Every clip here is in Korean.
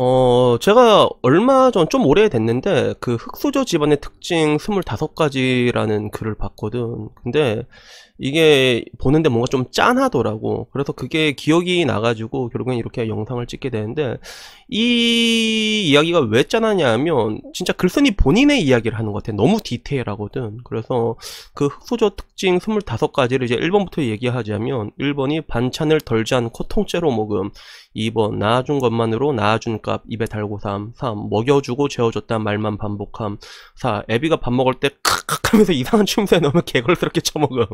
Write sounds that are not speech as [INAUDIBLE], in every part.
어, 제가 얼마 전, 좀 오래됐는데, 그 흑수저 집안의 특징 25가지라는 글을 봤거든. 근데, 이게 보는데 뭔가 좀 짠하더라고. 그래서 그게 기억이 나가지고 결국엔 이렇게 영상을 찍게 되는데 이 이야기가 왜 짠하냐면 진짜 글쓴이 본인의 이야기를 하는 것 같아. 너무 디테일하거든. 그래서 그 흑수저 특징 25가지를 이제 1번부터 얘기하자면 1번이 반찬을 덜지잔 코통째로 먹음 2번 낳아준 것만으로 낳아준 값 입에 달고 삼 3. 먹여주고 재워줬다 말만 반복함 4. 애비가 밥 먹을 때 크크크 하면서 이상한 춤새 넣으면 개걸스럽게 쳐먹음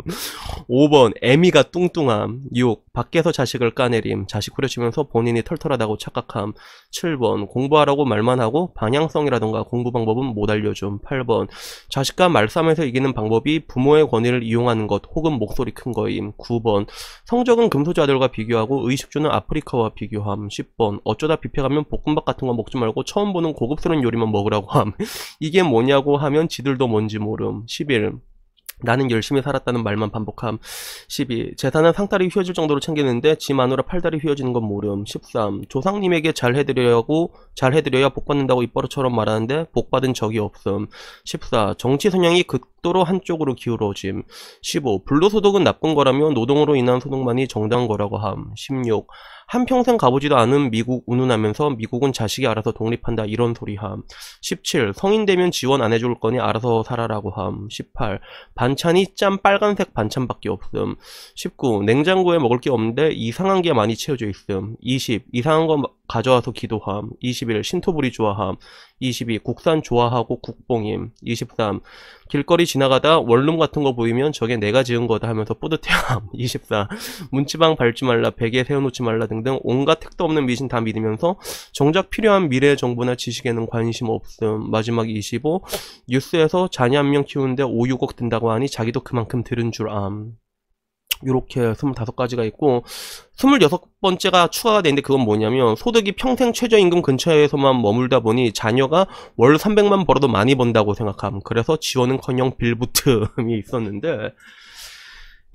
5번 애미가 뚱뚱함 6. 밖에서 자식을 까내림 자식 후려치면서 본인이 털털하다고 착각함 7번 공부하라고 말만 하고 방향성이라던가 공부 방법은 못 알려줌 8번 자식과 말싸움에서 이기는 방법이 부모의 권위를 이용하는 것 혹은 목소리 큰 거임 9번 성적은 금소자 들과 비교하고 의식주는 아프리카와 비교함 10번 어쩌다 뷔페가면 볶음밥 같은 거 먹지 말고 처음 보는 고급스러운 요리만 먹으라고 함 [LAUGHS] 이게 뭐냐고 하면 지들도 뭔지 모름 11 나는 열심히 살았다는 말만 반복함 12. 재산은 상다리 휘어질 정도로 챙기는데 지 마누라 팔다리 휘어지는 건 모름 13. 조상님에게 잘 해드려고 잘 해드려야 복 받는다고 입버릇처럼 말하는데 복 받은 적이 없음 14. 정치 선양이 극 그 극도로 한쪽으로 기울어짐 15. 불로소득은 나쁜 거라면 노동으로 인한 소득만이 정당한 거라고 함 16. 한평생 가보지도 않은 미국 운운하면서 미국은 자식이 알아서 독립한다 이런 소리 함 17. 성인 되면 지원 안 해줄 거니 알아서 살아라고 함 18. 반찬이 짠 빨간색 반찬밖에 없음 19. 냉장고에 먹을 게 없는데 이상한 게 많이 채워져 있음 20. 이상한 거 가져와서 기도함 21. 신토불이 좋아함 22. 국산 좋아하고 국뽕임 23. 길거리 지나가다 원룸 같은 거 보이면 저게 내가 지은 거다 하면서 뿌듯해함 24. [LAUGHS] 문지방 밟지 말라 베개 세워놓지 말라 등등 온갖 택도 없는 미신 다 믿으면서 정작 필요한 미래의 정보나 지식에는 관심 없음 마지막 25. 뉴스에서 자녀 한 명 키우는데 5, 6억 든다고 하니 자기도 그만큼 들은 줄암 이렇게 25가지가 있고 26번째가 추가가 되는데 그건 뭐냐면 소득이 평생 최저임금 근처에서만 머물다 보니 자녀가 월 300만 벌어도 많이 번다고 생각함. 그래서 지원은커녕 빌부트이 [LAUGHS] 있었는데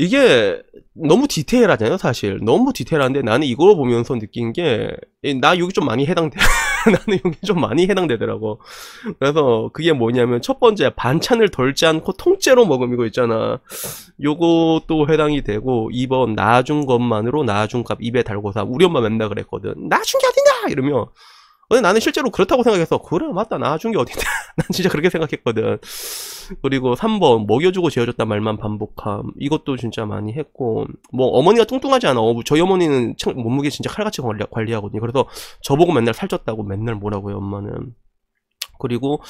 이게 너무 디테일하잖아요, 사실. 너무 디테일한데 나는 이걸 보면서 느낀 게, 나 여기 좀 많이 해당돼. [LAUGHS] 나는 여기 좀 많이 해당되더라고. 그래서 그게 뭐냐면, 첫 번째, 반찬을 덜지 않고 통째로 먹음 이거 있잖아. 요것도 해당이 되고, 2번, 나중 것만으로 나중 값 입에 달고사 우리 엄마 맨날 그랬거든. 나 준 게 어딨냐! 이러면, 근데 나는 실제로 그렇다고 생각해서, 그래, 맞다, 나 준 게 어딨냐. [LAUGHS] 난 진짜 그렇게 생각했거든. 그리고 3번 먹여주고 재워줬단 말만 반복함 이것도 진짜 많이 했고 뭐 어머니가 뚱뚱하지 않아 어, 저희 어머니는 몸무게 진짜 칼같이 관리, 관리하거든요 그래서 저보고 맨날 살쪘다고 맨날 뭐라고 해요 엄마는 그리고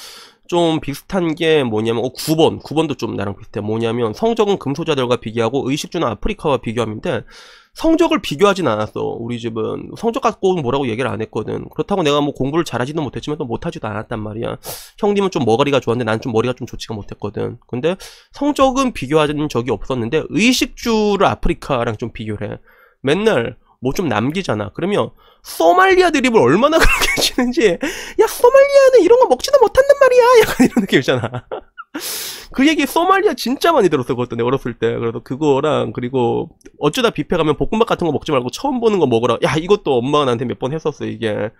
좀 비슷한 게 뭐냐면 어, 9번, 9번도 좀 나랑 비슷해. 뭐냐면 성적은 금소자들과 비교하고 의식주는 아프리카와 비교하인데 성적을 비교하진 않았어. 우리 집은 성적 갖고 뭐라고 얘기를 안 했거든. 그렇다고 내가 뭐 공부를 잘하지도 못했지만 또 못하지도 않았단 말이야. 형님은 좀 머가리가 좋았는데 난 좀 머리가 좀 좋지가 못했거든. 근데 성적은 비교하는 적이 없었는데 의식주를 아프리카랑 좀 비교를 해. 맨날 뭐좀 남기잖아. 그러면 소말리아 드립을 얼마나 [LAUGHS] 그렇게 치는지 야 소말리아는 이런 거 먹지도 못한단 말이야. [LAUGHS] 약간 이런 느낌이잖아. [LAUGHS] 그 얘기 소말리아 진짜 많이 들었었거든 내가 어렸을 때 그래서 그거랑 그리고 어쩌다 뷔페 가면 볶음밥 같은 거 먹지 말고 처음 보는 거 먹으라 야 이것도 엄마가 나한테 몇 번 했었어 이게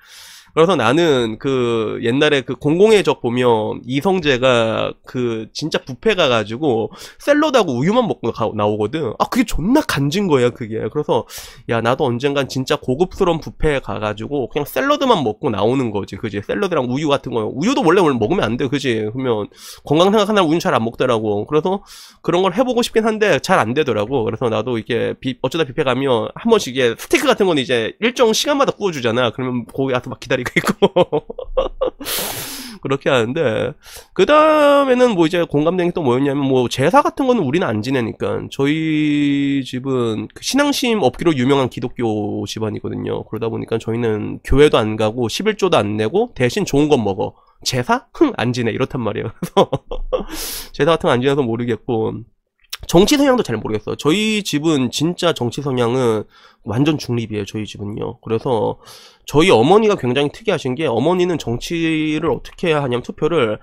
그래서 나는 그 옛날에 그 공공의 적 보면 이성재가 그 진짜 부패 가가지고 샐러드하고 우유만 먹고 가, 나오거든. 아 그게 존나 간진 거야 그게. 그래서 야 나도 언젠간 진짜 고급스러운 부패 가가지고 그냥 샐러드만 먹고 나오는 거지. 그지? 샐러드랑 우유 같은 거. 우유도 원래 원래 먹으면 안 돼. 그지? 그러면 건강 생각하느 우유 잘 안 먹더라고. 그래서 그런 걸 해보고 싶긴 한데 잘 안 되더라고. 그래서 나도 이게 비, 어쩌다 뷔페 가면 한 번씩 이게 스테이크 같은 건 이제 일정 시간마다 구워주잖아. 그러면 거기 가서 막 기다리. 자리가 있고 [LAUGHS] 그렇게 하는데 그 다음에는 뭐 이제 공감되는 게 또 뭐였냐면 뭐 제사 같은 거는 우리는 안 지내니까 저희 집은 그 신앙심 없기로 유명한 기독교 집안이거든요 그러다 보니까 저희는 교회도 안 가고 11조도 안 내고 대신 좋은 건 먹어 제사? 흥 안 지내 이렇단 말이에요 그래서 [LAUGHS] 제사 같은 거 안 지내서 모르겠고 정치 성향도 잘 모르겠어요. 저희 집은 진짜 정치 성향은 완전 중립이에요. 저희 집은요. 그래서 저희 어머니가 굉장히 특이하신 게 어머니는 정치를 어떻게 해야 하냐면 투표를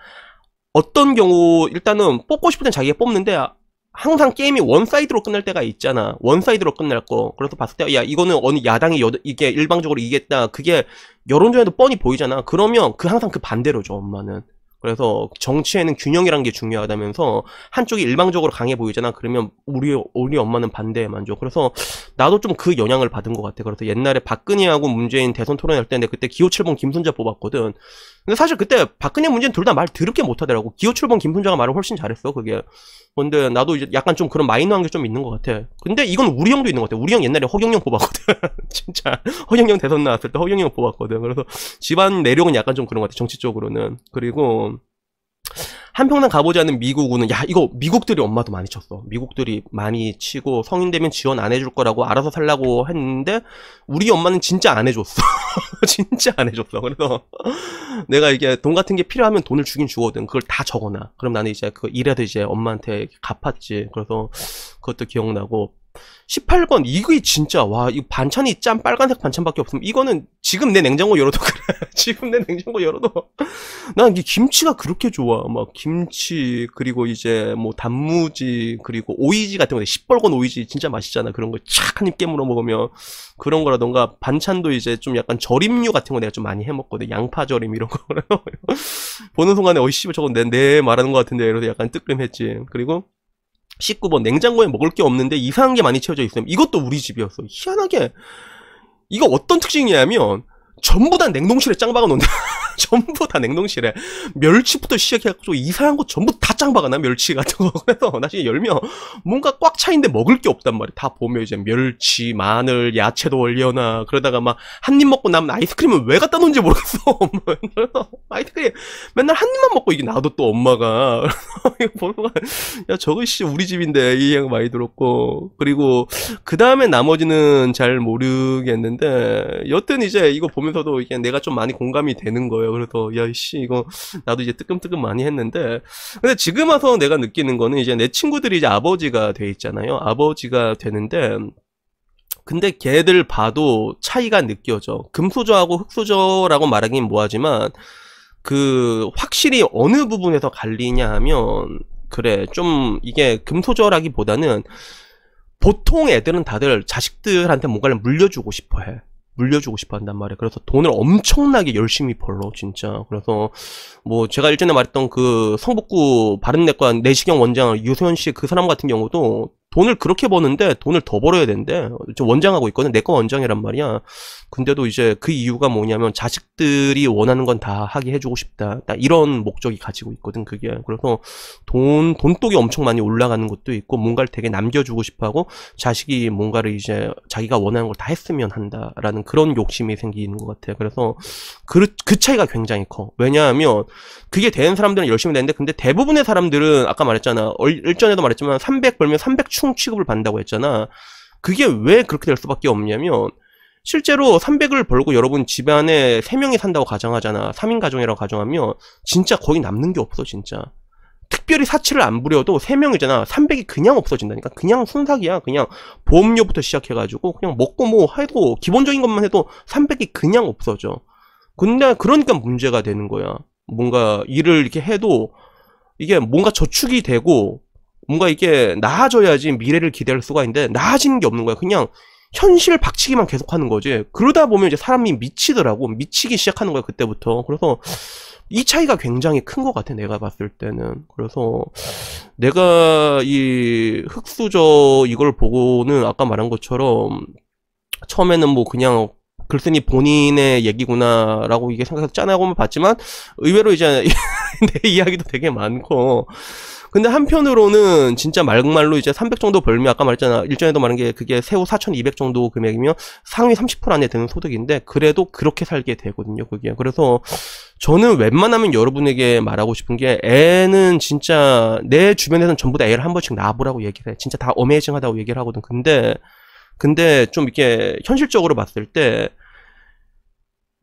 어떤 경우 일단은 뽑고 싶을 땐 자기가 뽑는데 항상 게임이 원사이드로 끝날 때가 있잖아. 원사이드로 끝날 거. 그래서 봤을 때, 야, 이거는 어느 야당이 여, 이게 일방적으로 이겼다. 그게 여론조에도 뻔히 보이잖아. 그러면 그 항상 그 반대로 죠 엄마는. 그래서 정치에는 균형이란 게 중요하다면서 한쪽이 일방적으로 강해 보이잖아. 그러면 우리 우리 엄마는 반대에 만족. 그래서 나도 좀 그 영향을 받은 것 같아. 그래서 옛날에 박근혜하고 문재인 대선 토론할 때 내가 그때 기호 7번 김순자 뽑았거든. 근데 사실 그때 박근혜 문재인 둘 다 말 드럽게 못하더라고. 기호 7번 김순자가 말을 훨씬 잘했어, 그게. 근데 나도 이제 약간 좀 그런 마이너한 게 좀 있는 것 같아. 근데 이건 우리 형도 있는 것 같아. 우리 형 옛날에 허경영 뽑았거든. [LAUGHS] 진짜. 허경영 대선 나왔을 때 허경영 뽑았거든. 그래서 집안 내력은 약간 좀 그런 것 같아, 정치적으로는. 그리고, 한평생 가보지 않은 미국은 야 이거 미국들이 엄마도 많이 쳤어. 미국들이 많이 치고 성인 되면 지원 안 해줄 거라고 알아서 살라고 했는데 우리 엄마는 진짜 안 해줬어. [LAUGHS] 진짜 안 해줬어. 그래서 내가 이게 돈 같은 게 필요하면 돈을 주긴 주거든. 그걸 다 적어놔. 그럼 나는 이제 그 일해서 이제 엄마한테 갚았지. 그래서 그것도 기억나고 18번 이게 진짜 와 이 반찬이 짠 빨간색 반찬밖에 없으면 이거는 지금 내 냉장고 열어도 그래 [LAUGHS] 지금 내 냉장고 열어도 난 이게 김치가 그렇게 좋아 막 김치 그리고 이제 뭐 단무지 그리고 오이지 같은 거 시뻘건 오이지 진짜 맛있잖아 그런 거 착 한 입 깨물어 먹으면 그런 거라던가 반찬도 이제 좀 약간 절임류 같은 거 내가 좀 많이 해 먹거든 양파 절임 이런 거 [LAUGHS] 보는 순간에 어이 씨발 저건 내, 내 말하는 거 같은데 이러서 약간 뜨끔했지 그리고 19번 냉장고에 먹을 게 없는데 이상한 게 많이 채워져 있어요. 이것도 우리 집이었어. 희한하게 이거 어떤 특징이냐면 전부 다 냉동실에 짱 박아놓는다. [LAUGHS] [LAUGHS] 전부 다 냉동실에 멸치부터 시작해가지고 이상한 거 전부 다 짱박아 나 멸치 같은 거 [LAUGHS] 그래서 나중에 열면 뭔가 꽉 차있는데 먹을 게 없단 말이야 다 보면 이제 멸치 마늘 야채도 올려놔 그러다가 막 한 입 먹고 남은 아이스크림은 왜 갖다 놓은지 모르겠어 [LAUGHS] 뭐 아이스크림 맨날 한 입만 먹고 이게 나도 또 엄마가 이거 보면 야 저거 씨 우리 집인데 이이기 많이 들었고 그리고 그 다음에 나머지는 잘 모르겠는데 여튼 이제 이거 보면서도 이게 내가 좀 많이 공감이 되는 거예요 거예요. 그래서 야이씨 이거 나도 이제 뜨끔뜨끔 많이 했는데 근데 지금 와서 내가 느끼는 거는 이제 내 친구들이 이제 아버지가 돼 있잖아요. 아버지가 되는데 근데 걔들 봐도 차이가 느껴져. 금수저하고 흑수저라고 말하긴 뭐하지만 그 확실히 어느 부분에서 갈리냐 하면 그래 좀 이게 금수저라기보다는 보통 애들은 다들 자식들한테 뭔가를 물려주고 싶어 해. 물려주고 싶어 한단 말이에요. 그래서 돈을 엄청나게 열심히 벌러 진짜. 그래서, 뭐, 제가 일전에 말했던 그 성북구 바른내과 내시경 원장 유소연 씨그 사람 같은 경우도 돈을 그렇게 버는데 돈을 더 벌어야 된대. 좀 원장하고 있거든. 내 거 원장이란 말이야. 근데도 이제 그 이유가 뭐냐면 자식들이 원하는 건 다 하게 해주고 싶다. 이런 목적이 가지고 있거든. 그게 그래서 돈 돈독이 엄청 많이 올라가는 것도 있고 뭔가를 되게 남겨주고 싶어하고 자식이 뭔가를 이제 자기가 원하는 걸 다 했으면 한다라는 그런 욕심이 생기는 것 같아. 그래서 그, 그 차이가 굉장히 커. 왜냐하면 그게 되는 사람들은 열심히 되는데 근데 대부분의 사람들은 아까 말했잖아. 일전에도 말했지만 300 벌면 300 해충 취급을 받는다고 했잖아. 그게 왜 그렇게 될 수밖에 없냐면 실제로 300을 벌고 여러분 집안에 3명이 산다고 가정하잖아. 3인 가정이라고 가정하면 진짜 거의 남는 게 없어 진짜. 특별히 사치를 안 부려도 3명이잖아. 300이 그냥 없어진다니까. 그냥 순삭이야. 그냥 보험료부터 시작해가지고 그냥 먹고 뭐 해도 기본적인 것만 해도 300이 그냥 없어져. 근데 그러니까 문제가 되는 거야. 뭔가 일을 이렇게 해도 이게 뭔가 저축이 되고 뭔가 이게 나아져야지 미래를 기대할 수가 있는데 나아지는 게 없는 거야. 그냥 현실 박치기만 계속하는 거지. 그러다 보면 이제 사람이 미치더라고. 미치기 시작하는 거야 그때부터. 그래서 이 차이가 굉장히 큰것 같아 내가 봤을 때는. 그래서 내가 이 흑수저 이걸 보고는 아까 말한 것처럼 처음에는 뭐 그냥 글쓴이 본인의 얘기구나라고 이게 생각해서 짠하고만 봤지만 의외로 이제 [LAUGHS] 내 이야기도 되게 많고 근데 한편으로는 진짜 말말로 이제 300 정도 벌면 아까 말했잖아. 일전에도 말한 게 그게 세후 4,200 정도 금액이면 상위 30% 안에 드는 소득인데 그래도 그렇게 살게 되거든요. 그게. 그래서 저는 웬만하면 여러분에게 말하고 싶은 게 애는 진짜 내주변에선 전부 다 애를 한 번씩 낳아보라고 얘기를 해. 진짜 다 어메이징하다고 얘기를 하거든. 근데 근데 좀 이렇게 현실적으로 봤을 때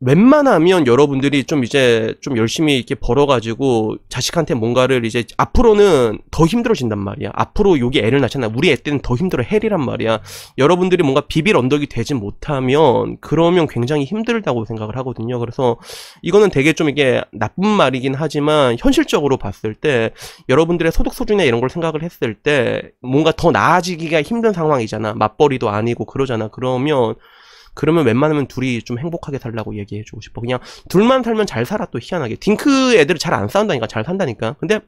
웬만하면 여러분들이 좀 이제 좀 열심히 이렇게 벌어가지고 자식한테 뭔가를 이제 앞으로는 더 힘들어진단 말이야. 앞으로 여기 애를 낳잖아. 우리 애 때는 더 힘들어. 해리란 말이야. 여러분들이 뭔가 비빌 언덕이 되지 못하면 그러면 굉장히 힘들다고 생각을 하거든요. 그래서 이거는 되게 좀 이게 나쁜 말이긴 하지만 현실적으로 봤을 때 여러분들의 소득 수준이나 이런 걸 생각을 했을 때 뭔가 더 나아지기가 힘든 상황이잖아. 맞벌이도 아니고 그러잖아. 그러면 그러면 웬만하면 둘이 좀 행복하게 살라고 얘기해주고 싶어. 그냥 둘만 살면 잘 살아 또 희한하게. 딩크 애들 잘안 싸운다니까 잘 산다니까. 근데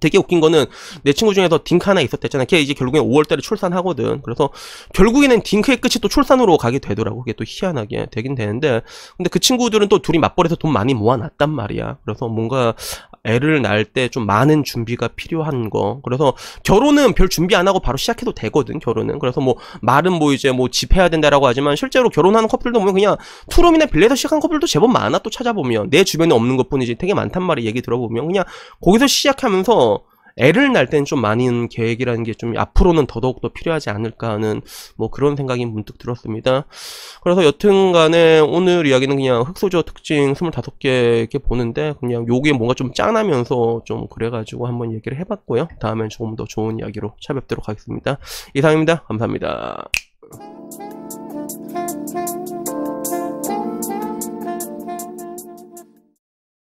되게 웃긴 거는 내 친구 중에서 딩크 하나 있었댔잖아. 걔 이제 결국엔 5월달에 출산하거든. 그래서 결국에는 딩크의 끝이 또 출산으로 가게 되더라고. 그게 또 희한하게 되긴 되는데 근데 그 친구들은 또 둘이 맞벌이에서 돈 많이 모아놨단 말이야. 그래서 뭔가 애를 낳을 때 좀 많은 준비가 필요한 거. 그래서 결혼은 별 준비 안 하고 바로 시작해도 되거든, 결혼은. 그래서 뭐, 말은 뭐 이제 뭐 집해야 된다라고 하지만 실제로 결혼하는 커플도 보면 그냥 투룸이나 빌레서 시작한 커플도 제법 많아, 또 찾아보면. 내 주변에 없는 것 뿐이지 되게 많단 말이야, 얘기 들어보면. 그냥 거기서 시작하면서 애를 낳을 때는 좀 많은 계획이라는 게 좀 앞으로는 더더욱더 필요하지 않을까 하는 뭐 그런 생각이 문득 들었습니다. 그래서 여튼간에 오늘 이야기는 그냥 흑소저 특징 25개 이렇게 보는데 그냥 요게 뭔가 좀 짠하면서 좀 그래가지고 한번 얘기를 해봤고요. 다음엔 조금 더 좋은 이야기로 찾아뵙도록 하겠습니다. 이상입니다. 감사합니다.